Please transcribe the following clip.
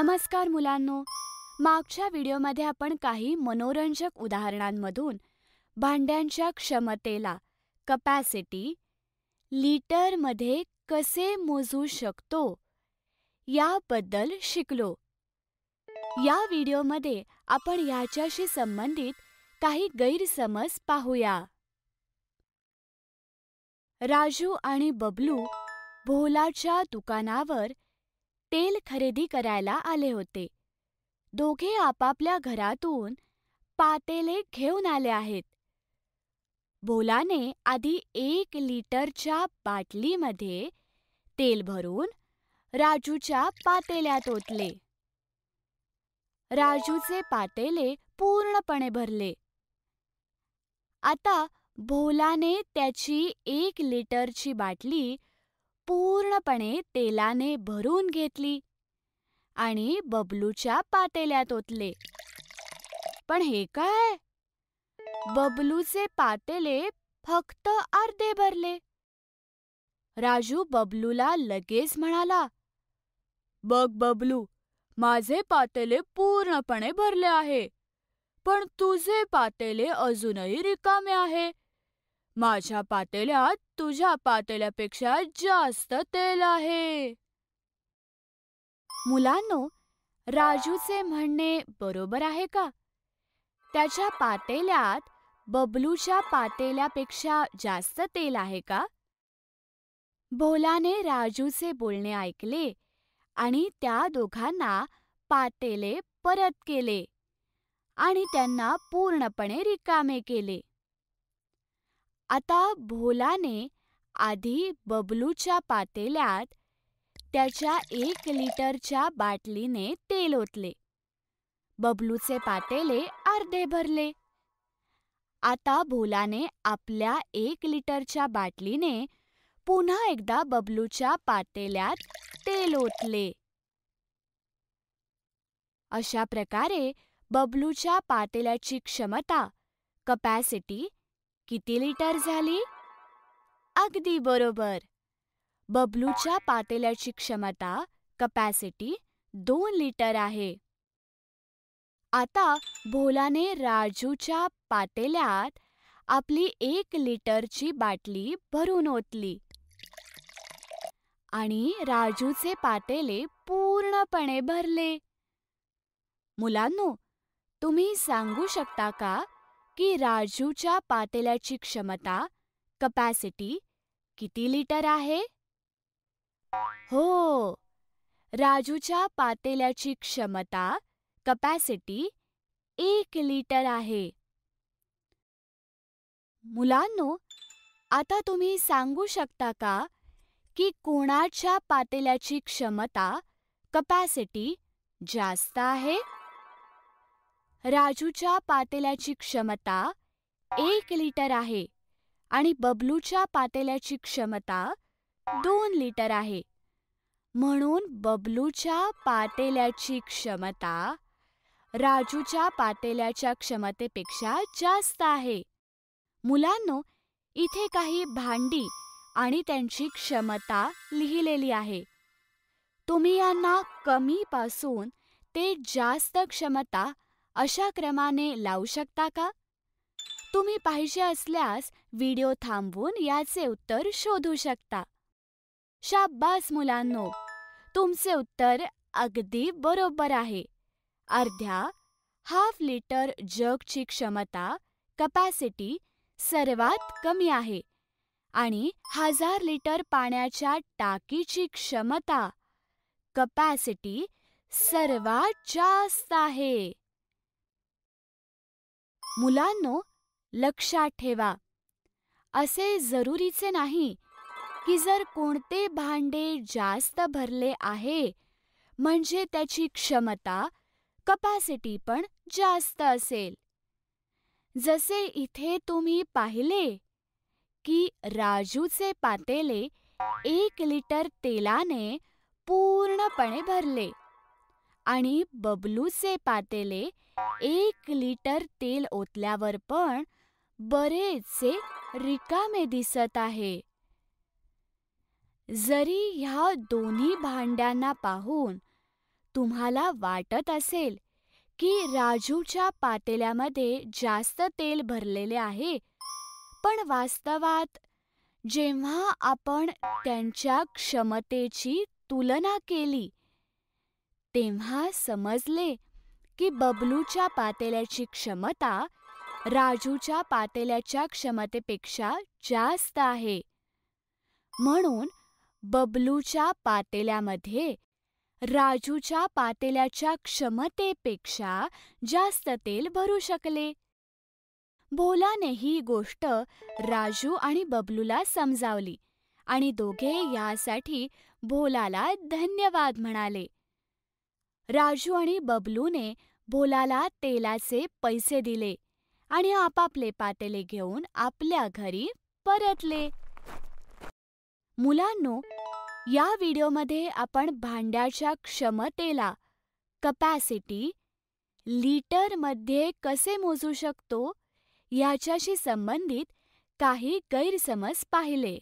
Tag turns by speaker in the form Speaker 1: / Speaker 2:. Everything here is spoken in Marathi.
Speaker 1: नमस्कार मुलांनो मागच्या व्हिडिओमध्ये आपण काही मनोरंजक उदाहरणांमधून भांड्यांच्या क्षमतेला कपॅसिटी लिटरमध्ये कसे मोजू शकतो याबद्दल शिकलो या व्हिडिओमध्ये आपण ह्याच्याशी संबंधित काही गैरसमज पाहूया राजू आणि बबलू भोलाच्या दुकानावर तेल खरेदी करायला आले होते दोघे आपापल्या घरातून पातेले घेऊन आले आहेत भोलाने आधी एक लिटरच्या बाटलीमध्ये तेल भरून राजूच्या पातेल्यात ओतले राजूचे पातेले पूर्णपणे भरले आता भोलाने त्याची एक लिटरची बाटली पूर्णपणे तेलाने भरून घेतली आणि बबलूच्या पातेल्यात ओतले पण हे काय बबलूचे पातेले फक्त अर्धे भरले राजू बबलूला लगेच म्हणाला बघ बबलू माझे पातेले पूर्णपणे भरले आहे पण तुझे पातेले अजूनही रिकामे आहे माझ्या पातेल्यात तुझ्या पातेल्यापेक्षा जास्त तेल आहे मुलांनो राजूचे म्हणणे बरोबर आहे का त्याच्या पातेल्यात बबलूच्या पातेल्यापेक्षा जास्त तेल आहे का भोलाने राजूचे बोलणे ऐकले आणि त्या दोघांना पातेले परत केले आणि त्यांना पूर्णपणे रिकामे केले आता भोलाने आधी बबलूच्या पातेल्यात त्याच्या एक लिटरच्या बाटलीने तेल ओतले बबलूचे पातेले अर्धे भरले आता भोलाने आपल्या एक लिटरच्या बाटलीने पुन्हा एकदा बबलूच्या पातेल्यात तेल ओतले अशा प्रकारे बबलूच्या पातेल्याची क्षमता कपॅसिटी किती लिटर झाली अगदी बरोबर बबलूच्या पातेल्याची क्षमता कपॅसिटी दोन लिटर आहे आता भोलाने राजूच्या पातेल्यात आपली एक लिटरची बाटली भरून ओतली आणि राजूचे पातेले पूर्णपणे भरले मुलांनो तुम्ही सांगू शकता का की राजूच्या पातेल्याची क्षमता कपॅसिटी किती लिटर आहे हो राजूच्या पातेल्याची क्षमता कपॅसिटी एक लिटर आहे मुलांनो आता तुम्ही सांगू शकता का की कोणाच्या पातेल्याची क्षमता कपॅसिटी जास्त आहे राजूच्या पातेल्याची क्षमता एक लिटर आहे आणि बबलूच्या पातेल्याची क्षमता दोन लिटर आहे म्हणून बबलूच्या पातेल्याची क्षमता राजूच्या पातेल्याच्या क्षमतेपेक्षा जास्त आहे मुलांनो इथे काही भांडी आणि त्यांची क्षमता लिहिलेली आहे तुम्ही यांना कमीपासून ते जास्त क्षमता अशा क्रमाने लावू शकता का तुम्ही पाहिजे असल्यास व्हिडिओ थांबवून याचे उत्तर शोधू शकता शाब्बास मुलांनो तुमचे उत्तर अगदी बरोबर आहे अर्ध्या हाफ लिटर जगची क्षमता कपॅसिटी सर्वात कमी आहे आणि हजार लिटर पाण्याच्या टाकीची क्षमता कपॅसिटी सर्वात जास्त आहे मुलांनो लक्षात ठेवा असे जरुरीचे नाही की जर कोणते भांडे जास्त भरले आहे म्हणजे त्याची क्षमता कपॅसिटी पण जास्त असेल जसे इथे तुम्ही पाहिले की राजूचे पातेले एक लिटर तेलाने पूर्णपणे भरले आणि बबलूचे पातेले एक लिटर तेल ओतल्यावर पण बरेचसे रिकामे दिसत आहे जरी ह्या दोन्ही भांड्यांना पाहून तुम्हाला वाटत असेल की राजूच्या पातेल्यामध्ये जास्त तेल भरलेले आहे पण वास्तवात जेव्हा आपण त्यांच्या क्षमतेची तुलना केली तेव्हा समजले की बबलूच्या पातेल्याची क्षमता राजूच्या पातेल्याच्या क्षमतेपेक्षा जास्त आहे म्हणून बबलूच्या पातेल्यामध्ये राजूच्या पातेल्याच्या क्षमतेपेक्षा जास्त तेल भरू शकले भोलाने ही गोष्ट राजू आणि बबलूला समजावली आणि दोघे यासाठी भोलाला धन्यवाद म्हणाले राजू आणि बबलूने भोलाला तेलाचे पैसे दिले आणि आपापले पातेले घेऊन आपल्या घरी परतले मुलांनो या व्हिडिओमध्ये आपण भांड्याच्या क्षमतेला कपॅसिटी लिटरमध्ये कसे मोजू शकतो याच्याशी संबंधित काही गैरसमज पाहिले